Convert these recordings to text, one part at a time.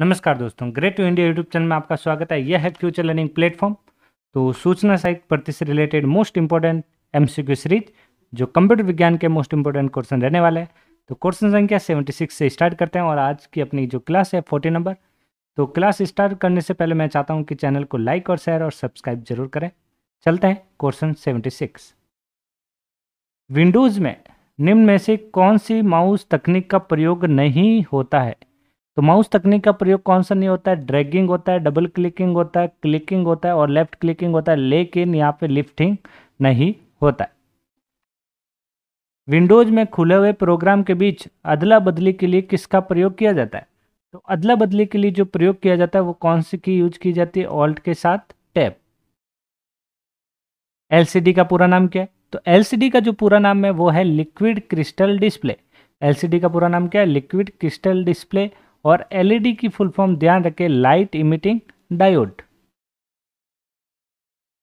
नमस्कार दोस्तों great to India YouTube channel में आपका स्वागत है यह है फ्यूचर लर्निंग प्लेटफॉर्म तो सूचना सहित प्रति से related most important MCQ series जो कंप्यूटर विज्ञान के मोस्ट इंपॉर्टेंट क्वेश्चन रहने वाले हैं तो क्वेश्चन संख्या सिक्स से स्टार्ट करते हैं और आज की अपनी जो क्लास है फोर्टी नंबर तो क्लास स्टार्ट करने से पहले मैं चाहता हूँ कि चैनल को लाइक और शेयर और सब्सक्राइब जरूर करें चलते हैं क्वेश्चन सेवेंटी सिक्स विंडोज़ में निम्न में से कौन सी माउस तकनीक का प्रयोग नहीं होता है तो माउस तकनीक का प्रयोग कौन सा नहीं होता है ड्रैगिंग होता है डबल क्लिकिंग होता है क्लिकिंग होता है और लेफ्ट क्लिकिंग होता है लेकिन यहाँ पे लिफ्टिंग नहीं होता है विंडोज में खुले हुए प्रोग्राम के बीच अदला बदली के लिए किसका प्रयोग किया जाता है तो अदला बदली के लिए जो प्रयोग किया जाता है वो कौन सी की यूज की जाती है ऑल्ट के साथ टैप एलसीडी का पूरा नाम क्या है तो एलसीडी का जो पूरा नाम है वो है लिक्विड क्रिस्टल डिस्प्ले एलसीडी का पूरा नाम क्या है लिक्विड क्रिस्टल डिस्प्ले और एलईडी e की फुल फॉर्म ध्यान रखें लाइट इमिटिंग डायोड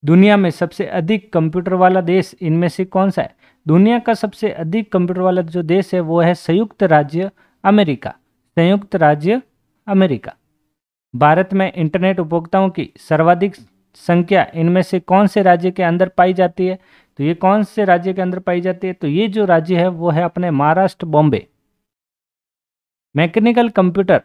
दुनिया में सबसे अधिक कंप्यूटर वाला देश इनमें से कौन सा है दुनिया का सबसे अधिक कंप्यूटर वाला जो देश है वो है संयुक्त राज्य अमेरिका संयुक्त राज्य अमेरिका भारत में इंटरनेट उपभोक्ताओं की सर्वाधिक संख्या इनमें से कौन से राज्य के अंदर पाई जाती है तो ये कौन से राज्य के अंदर पाई जाती है तो ये जो राज्य है वो है अपने Maharashtra Bombay mechanical computer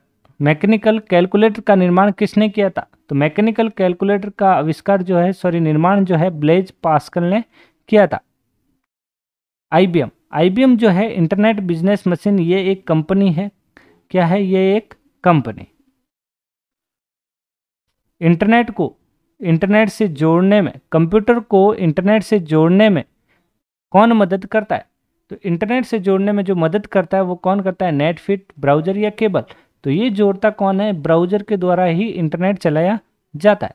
mechanical calculator का निर्माण किसने किया था तो मैकेनिकल कैलकुलेटर का आविष्कार जो है सॉरी निर्माण जो है ब्लेज पास्कल ने किया था आईबीएम आईबीएम जो है इंटरनेट बिजनेस मशीन ये एक कंपनी है क्या है ये एक कंपनी इंटरनेट को इंटरनेट से जोड़ने में कंप्यूटर को इंटरनेट से जोड़ने में कौन मदद करता है तो इंटरनेट से जोड़ने में जो मदद करता है वो कौन करता है नेटफिट ब्राउजर या केबल तो ये जोड़ता कौन है ब्राउजर के द्वारा ही इंटरनेट चलाया जाता है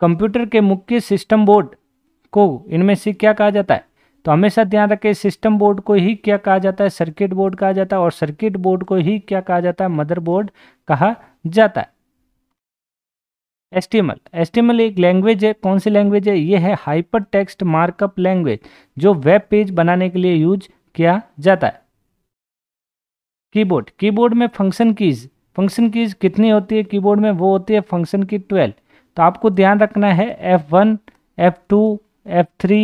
कंप्यूटर के मुख्य सिस्टम बोर्ड को इनमें से क्या कहा जाता है तो हमेशा ध्यान रखें सिस्टम बोर्ड को ही क्या कहा जाता है सर्किट बोर्ड कहा जाता है और सर्किट बोर्ड को ही क्या कहा जाता है मदरबोर्ड कहा जाता है एस टी एम एक लैंग्वेज है कौन सी लैंग्वेज है ये है हाइपर टेक्स्ट मार्कअप लैंग्वेज जो वेब पेज बनाने के लिए यूज किया जाता है कीबोर्ड कीबोर्ड में फंक्शन कीज फंक्शन कीज कितनी होती है कीबोर्ड में वो होती है फंक्शन की ट्वेल्व तो आपको ध्यान रखना है F one F two F three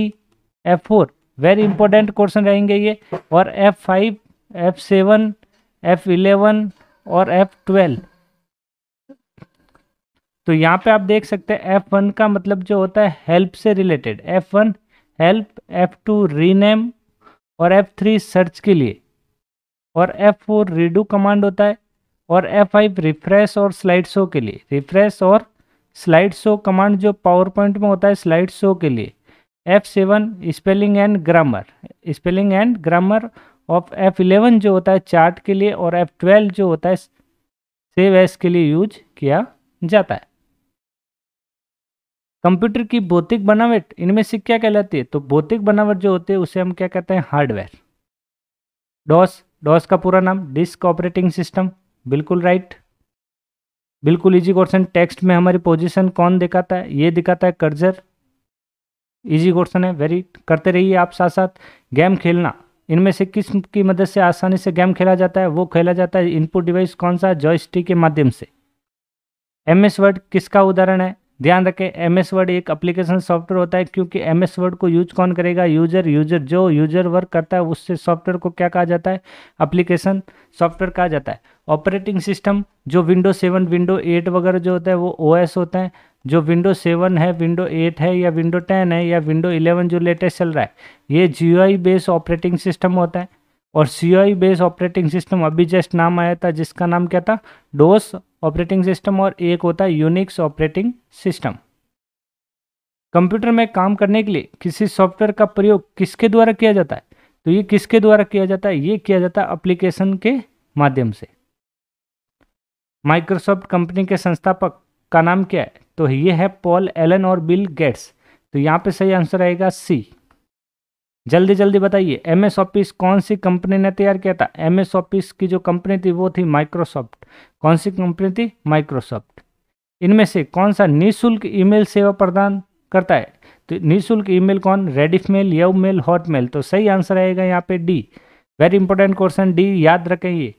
F four very important question रहेंगे ये और F five F seven F eleven और एफ ट्वेल्व तो यहाँ पे आप देख सकते हैं एफ वन का मतलब जो होता है हेल्प से related F one help F two rename और एफ थ्री सर्च के लिए और एफ फोर रीडू कमांड होता है और एफ फाइव रिफ्रेश और स्लाइड शो के लिए रिफ्रेश और स्लाइड शो कमांड जो पावर पॉइंट में होता है स्लाइड शो के लिए F seven spelling and grammar spelling and grammar of F eleven जो होता है चार्ट के लिए और एफ ट्वेल्व जो होता है सेव एस के लिए यूज किया जाता है कंप्यूटर की भौतिक बनावट इनमें से क्या कहलाती है तो भौतिक बनावट जो होती है उसे हम क्या कहते हैं हार्डवेयर डॉस डॉस का पूरा नाम डिस्क ऑपरेटिंग सिस्टम बिल्कुल राइट बिल्कुल इजी क्वेश्चन टेक्स्ट में हमारी पोजीशन कौन दिखाता है ये दिखाता है कर्जर इजी क्वेश्चन है वेरी करते रहिए आप साथ साथ गेम खेलना इनमें से किस की मदद से आसानी से गेम खेला जाता है वो खेला जाता है इनपुट डिवाइस कौन सा जॉयस्टिक के माध्यम से एम एस वर्ड किसका उदाहरण है ध्यान रखें एम एस वर्ड एक अप्लीकेशन सॉफ्टवेयर होता है क्योंकि एम एस वर्ड को यूज कौन करेगा यूजर यूजर जो यूजर वर्क करता है उससे सॉफ्टवेयर को क्या कहा जाता है अप्लीकेशन सॉफ्टवेयर कहा जाता है ऑपरेटिंग सिस्टम जो विंडो सेवन विंडो एट वगैरह जो होता है वो ओ एस होता है जो विंडो सेवन है विंडो एट है या विंडो टेन है या विंडो इलेवन जो लेटेस्ट चल रहा है ये G I base operating system होता है और C I base operating system अभी जस्ट नाम आया था जिसका नाम क्या था डोस ऑपरेटिंग सिस्टम और एक होता है यूनिक्स ऑपरेटिंग सिस्टम कंप्यूटर में काम करने के लिए किसी सॉफ्टवेयर का प्रयोग किसके द्वारा किया जाता है तो ये किसके द्वारा किया जाता है ये किया जाता है अप्लीकेशन के माध्यम से माइक्रोसॉफ्ट कंपनी के संस्थापक का नाम क्या है तो ये है पॉल एलन और बिल गेट्स तो यहाँ पे सही आंसर आएगा सी जल्दी जल्दी बताइए एम एस ऑफिस कौन सी कंपनी ने तैयार किया था एम एस ऑफिस की जो कंपनी थी वो थी माइक्रोसॉफ्ट कौन सी कंपनी थी माइक्रोसॉफ्ट इनमें से कौन सा निःशुल्क ईमेल सेवा प्रदान करता है तो निःशुल्क ईमेल कौन रेडिफ मेल यव मेल हॉट मेल तो सही आंसर आएगा यहाँ पे D very important question D याद रखें ये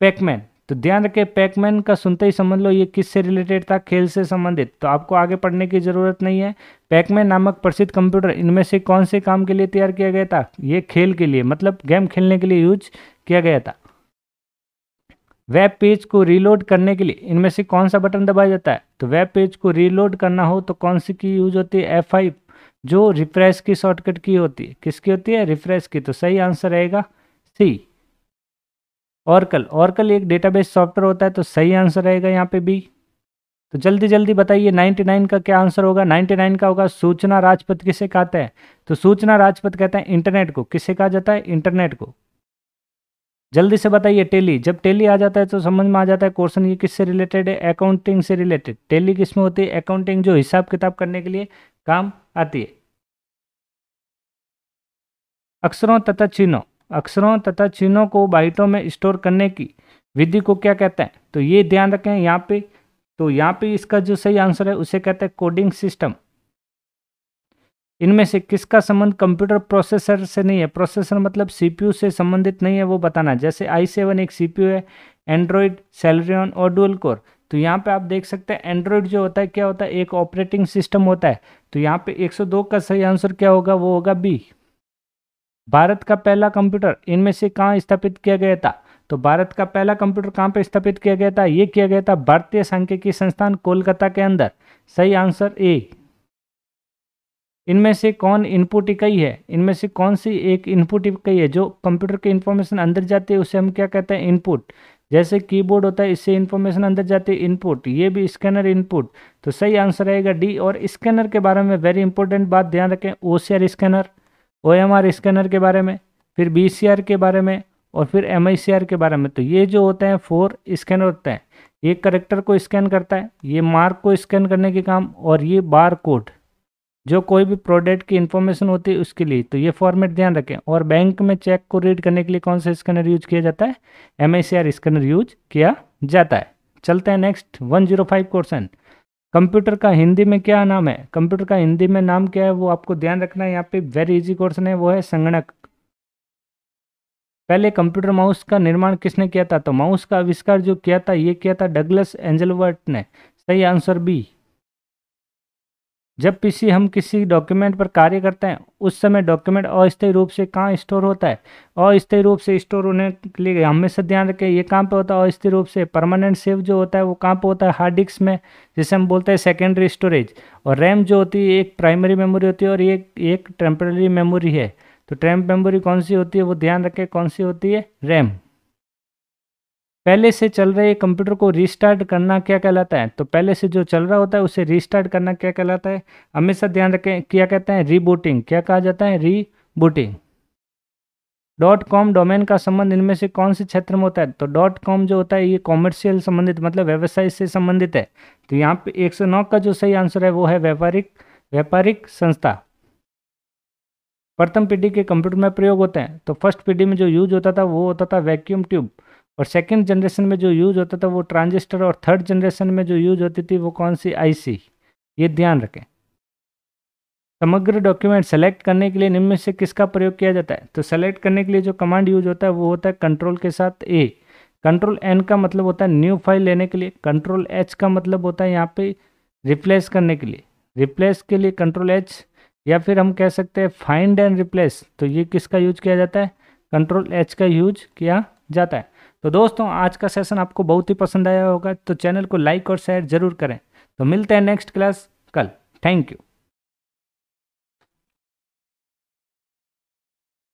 पैकमैन तो ध्यान रखें पैकमैन का सुनते ही समझ लो ये किससे रिलेटेड था खेल से संबंधित तो आपको आगे पढ़ने की ज़रूरत नहीं है पैकमैन नामक प्रसिद्ध कंप्यूटर इनमें से कौन से काम के लिए तैयार किया गया था ये खेल के लिए मतलब गेम खेलने के लिए यूज किया गया था वेब पेज को रीलोड करने के लिए इनमें से कौन सा बटन दबाया जाता है तो वेब पेज को रीलोड करना हो तो कौन सी की यूज होती है एफ जो रिफ्रेश की शॉर्टकट की होती है किसकी होती है रिफ्रेश की तो सही आंसर रहेगा सी ऑर्कल ऑर्कल एक डेटाबेस सॉफ्टवेयर होता है तो सही आंसर रहेगा यहाँ पे बी तो जल्दी जल्दी बताइए 99 का क्या आंसर होगा 99 का होगा सूचना राजपथ किसे कहते हैं तो सूचना राजपथ कहते हैं इंटरनेट को किसे कहा जाता है इंटरनेट को जल्दी से बताइए टेली जब टेली आ जाता है तो समझ में आ जाता है क्वेश्चन ये किससे रिलेटेड है अकाउंटिंग से रिलेटेड टेली किस में होती है अकाउंटिंग जो हिसाब किताब करने के लिए काम आती है अक्षरों तथा चिन्हों अक्षरों तथा चिन्हों को बाइटों में स्टोर करने की विधि को क्या कहते हैं तो ये ध्यान रखें यहाँ पे तो यहाँ पे इसका जो सही आंसर है उसे कहते हैं कोडिंग सिस्टम इनमें से किसका संबंध कंप्यूटर प्रोसेसर से नहीं है प्रोसेसर मतलब सीपीयू से संबंधित नहीं है वो बताना जैसे आई सेवन एक सीपीयू है एंड्रॉयड सेलरियन और डुअल कोर तो यहाँ पे आप देख सकते हैं एंड्रॉयड जो होता है क्या होता है एक ऑपरेटिंग सिस्टम होता है तो यहाँ पे 102 का सही आंसर क्या होगा वो होगा बी भारत का पहला कंप्यूटर इनमें से कहाँ स्थापित किया गया था तो भारत का पहला कंप्यूटर कहाँ पर स्थापित किया गया था ये किया गया था भारतीय सांख्यिकी संस्थान कोलकाता के अंदर सही आंसर ए इनमें से कौन इनपुट इकाई है इनमें से कौन सी एक इनपुट इकाई है जो कंप्यूटर के इन्फॉर्मेशन अंदर जाती है उसे हम क्या कहते हैं इनपुट जैसे कीबोर्ड होता है इससे इन्फॉर्मेशन अंदर जाती है इनपुट ये भी स्कैनर इनपुट तो सही आंसर रहेगा डी और स्कैनर के बारे में वेरी इंपॉर्टेंट बात ध्यान रखें OCR scanner O M R scanner के बारे में फिर बी सी आर के बारे में और फिर एम आई सी आर के बारे में तो ये जो होते हैं फोर स्कैनर होते हैं ये करेक्टर को स्कैन करता है ये मार्क को स्कैन करने के काम और ये बार कोड जो कोई भी प्रोडक्ट की इन्फॉर्मेशन होती है उसके लिए तो ये फॉर्मेट ध्यान रखें और बैंक में चेक को रीड करने के लिए कौन सा स्कैनर यूज किया जाता है एम स्कैनर यूज किया जाता है चलते हैं नेक्स्ट 105 क्वेश्चन कंप्यूटर का हिंदी में क्या नाम है कंप्यूटर का हिंदी में नाम क्या है वो आपको ध्यान रखना है यहाँ पे वेरी इजी क्वेश्चन है वो है संगणक पहले कंप्यूटर माउस का निर्माण किसने किया था तो माउस का आविष्कार जो किया था ये किया था डगलस एंजलवर्ट ने सही आंसर बी जब किसी हम किसी डॉक्यूमेंट पर कार्य करते हैं उस समय डॉक्यूमेंट अस्थायी रूप से कहाँ स्टोर होता है अस्थायी रूप से स्टोर होने के लिए हमेशा ध्यान रखें ये कहाँ पे होता है अस्थायी रूप से परमानेंट सेव जो होता है वो कहाँ पे होता है हार्ड डिस्क में जिसे हम बोलते हैं सेकेंडरी स्टोरेज और रैम जो होती है एक प्राइमरी मेमोरी होती है और ये एक टेम्प्रेरी मेमोरी है तो ट्रैम्प मेमोरी कौन सी होती है वो ध्यान रखें कौन सी होती है रैम पहले से चल रहे कंप्यूटर को रिस्टार्ट करना क्या कहलाता है तो पहले से जो चल रहा होता है उसे रिस्टार्ट करना क्या कहलाता है हमेशा ध्यान रखें क्या कहते हैं रीबूटिंग क्या कहा जाता है रीबूटिंग डॉट कॉम डोमेन का संबंध इनमें से कौन से क्षेत्र में होता है तो डॉट कॉम जो होता है ये कॉमर्शियल संबंधित मतलब व्यवसाय से संबंधित है तो यहाँ पे नौ का जो सही आंसर है वो है व्यापारिक व्यापारिक संस्था प्रथम पीढ़ी के कंप्यूटर में प्रयोग होते हैं तो फर्स्ट पीढ़ी में जो यूज होता था वो होता था वैक्यूम ट्यूब और सेकेंड जनरेशन में जो यूज होता था वो ट्रांजिस्टर और थर्ड जनरेशन में जो यूज होती थी वो कौन सी आईसी ये ध्यान रखें समग्र डॉक्यूमेंट सेलेक्ट करने के लिए निम्न से किसका प्रयोग किया जाता है तो सेलेक्ट करने के लिए जो कमांड यूज होता है वो होता है कंट्रोल के साथ ए कंट्रोल एन का मतलब होता है न्यू फाइल लेने के लिए कंट्रोल एच का मतलब होता है यहाँ पे रिप्लेस करने के लिए रिप्लेस के लिए कंट्रोल एच या फिर हम कह सकते हैं फाइंड एंड रिप्लेस तो ये किसका यूज किया जाता है कंट्रोल एच का यूज किया जाता है तो दोस्तों आज का सेशन आपको बहुत ही पसंद आया होगा तो चैनल को लाइक और शेयर जरूर करें तो मिलते हैं नेक्स्ट क्लास कल थैंक यू